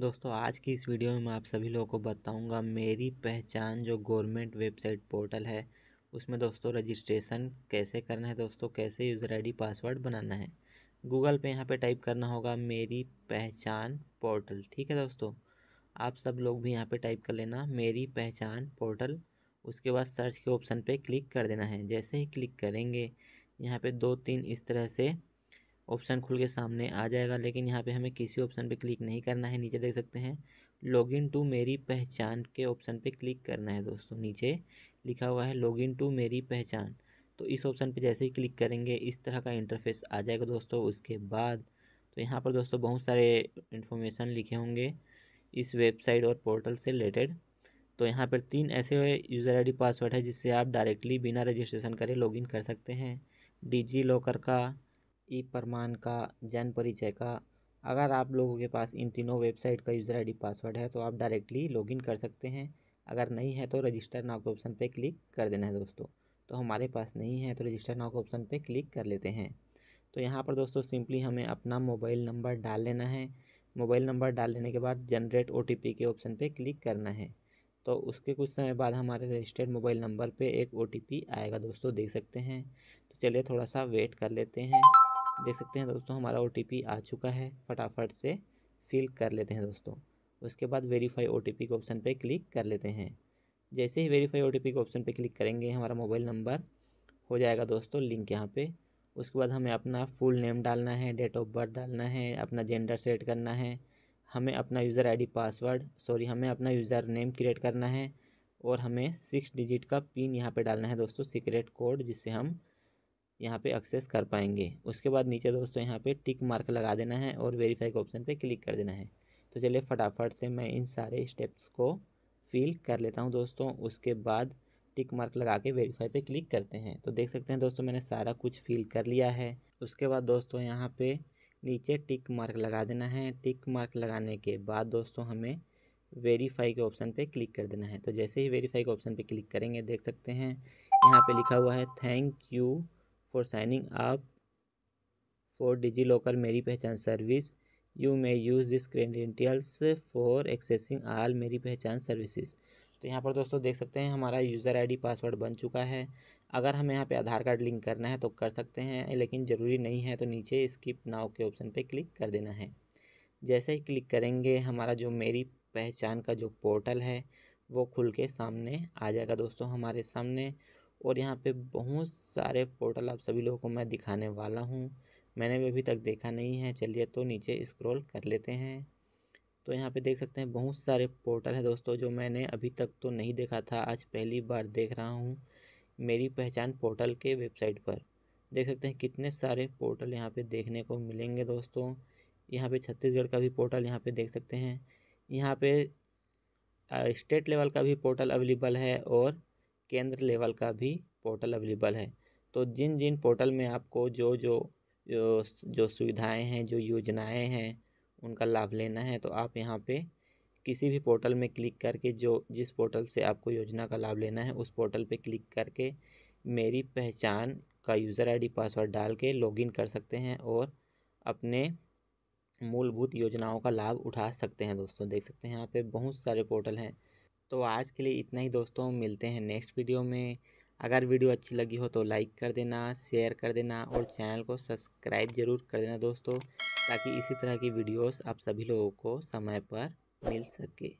दोस्तों आज की इस वीडियो में मैं आप सभी लोगों को बताऊंगा मेरी पहचान जो गवर्नमेंट वेबसाइट पोर्टल है उसमें दोस्तों रजिस्ट्रेशन कैसे करना है दोस्तों कैसे यूज़र आईडी पासवर्ड बनाना है गूगल पे यहाँ पे टाइप करना होगा मेरी पहचान पोर्टल ठीक है दोस्तों आप सब लोग भी यहाँ पे टाइप कर लेना मेरी पहचान पोर्टल उसके बाद सर्च के ऑप्शन पर क्लिक कर देना है जैसे ही क्लिक करेंगे यहाँ पर दो तीन इस तरह से ऑप्शन खुल के सामने आ जाएगा लेकिन यहाँ पे हमें किसी ऑप्शन पे क्लिक नहीं करना है नीचे देख सकते हैं लॉगिन टू मेरी पहचान के ऑप्शन पे क्लिक करना है दोस्तों नीचे लिखा हुआ है लॉगिन टू मेरी पहचान तो इस ऑप्शन पे जैसे ही क्लिक करेंगे इस तरह का इंटरफेस आ जाएगा दोस्तों उसके बाद तो यहाँ पर दोस्तों बहुत सारे इन्फॉर्मेशन लिखे होंगे इस वेबसाइट और पोर्टल से रिलेटेड तो यहाँ पर तीन ऐसे यूज़र आई पासवर्ड है जिससे आप डायरेक्टली बिना रजिस्ट्रेशन करे लॉगिन कर सकते हैं डिजी लॉकर का ई प्रमाण का जन परिचय का अगर आप लोगों के पास इन तीनों वेबसाइट का यूज़र आईडी पासवर्ड है तो आप डायरेक्टली लॉगिन कर सकते हैं अगर नहीं है तो रजिस्टर नाव के ऑप्शन पे क्लिक कर देना है दोस्तों तो हमारे पास नहीं है तो रजिस्टर नाव के ऑप्शन पे क्लिक कर लेते हैं तो यहाँ पर दोस्तों सिंपली हमें अपना मोबाइल नंबर डाल लेना है मोबाइल नंबर डाल लेने के बाद जनरेट ओ के ऑप्शन पर क्लिक करना है तो उसके कुछ समय बाद हमारे रजिस्टर्ड मोबाइल नंबर पर एक ओ आएगा दोस्तों देख सकते हैं तो चलिए थोड़ा सा वेट कर लेते हैं देख सकते हैं दोस्तों हमारा ओ आ चुका है फटाफट से फिल कर लेते हैं दोस्तों उसके बाद वेरीफाई ओ के ऑप्शन पर क्लिक कर लेते हैं जैसे ही वेरीफाई ओ के ऑप्शन पर क्लिक करेंगे हमारा मोबाइल नंबर हो जाएगा दोस्तों लिंक यहाँ पे उसके बाद हमें अपना फुल नेम डालना है डेट ऑफ बर्थ डालना है अपना जेंडर सेट करना है हमें अपना यूज़र आईडी पासवर्ड सॉरी हमें अपना यूज़र नेम क्रिएट करना है और हमें सिक्स डिजिट का पिन यहाँ पे डालना है दोस्तों सीक्रेट कोड जिससे हम यहाँ पे एक्सेस कर पाएंगे उसके बाद नीचे दोस्तों यहाँ पे टिक मार्क लगा देना है और वेरीफाई के ऑप्शन पे क्लिक कर देना है तो चलिए फटाफट से मैं इन सारे स्टेप्स को फिल कर लेता हूँ दोस्तों उसके बाद टिक मार्क लगा के वेरीफाई पे क्लिक करते हैं तो देख सकते हैं दोस्तों मैंने सारा कुछ फिल कर लिया है उसके बाद दोस्तों यहाँ पर नीचे टिक मार्क लगा देना है टिक मार्क लगाने के बाद दोस्तों हमें वेरीफाई के ऑप्शन पर क्लिक कर देना है तो जैसे ही वेरीफाई के ऑप्शन पर क्लिक करेंगे देख सकते हैं यहाँ पर लिखा हुआ है thank you for signing up for DigiLocker Meri Pehchan service you may use this credentials for accessing all Meri Pehchan services तो यहाँ पर दोस्तों देख सकते हैं हमारा यूज़र आईडी पासवर्ड बन चुका है अगर हम यहाँ पे आधार कार्ड लिंक करना है तो कर सकते हैं लेकिन ज़रूरी नहीं है तो नीचे स्किप नाव के ऑप्शन पे क्लिक कर देना है जैसे ही क्लिक करेंगे हमारा जो मेरी पहचान का जो पोर्टल है वो खुल के सामने आ जाएगा दोस्तों हमारे सामने और यहाँ पे बहुत सारे पोर्टल आप सभी लोगों को मैं दिखाने वाला हूँ मैंने भी अभी तक देखा नहीं है चलिए तो नीचे स्क्रॉल कर लेते हैं तो यहाँ पे देख सकते हैं बहुत सारे पोर्टल हैं दोस्तों जो मैंने अभी तक तो नहीं देखा था आज पहली बार देख रहा हूँ मेरी पहचान पोर्टल के वेबसाइट पर देख सकते हैं कितने सारे पोर्टल यहाँ पर देखने को मिलेंगे दोस्तों यहाँ पर छत्तीसगढ़ का भी पोर्टल यहाँ पर देख सकते हैं यहाँ पर स्टेट लेवल का भी पोर्टल अवेलेबल है और केंद्र लेवल का भी पोर्टल अवेलेबल है तो जिन जिन पोर्टल में आपको जो जो जो, जो सुविधाएं हैं जो योजनाएं हैं उनका लाभ लेना है तो आप यहाँ पे किसी भी पोर्टल में क्लिक करके जो जिस पोर्टल से आपको योजना का लाभ लेना है उस पोर्टल पे क्लिक करके मेरी पहचान का यूज़र आईडी पासवर्ड डाल के लॉगिन कर सकते हैं और अपने मूलभूत योजनाओं का लाभ उठा सकते हैं दोस्तों देख सकते हैं यहाँ पे बहुत सारे पोर्टल हैं तो आज के लिए इतना ही दोस्तों मिलते हैं नेक्स्ट वीडियो में अगर वीडियो अच्छी लगी हो तो लाइक कर देना शेयर कर देना और चैनल को सब्सक्राइब जरूर कर देना दोस्तों ताकि इसी तरह की वीडियोस आप सभी लोगों को समय पर मिल सके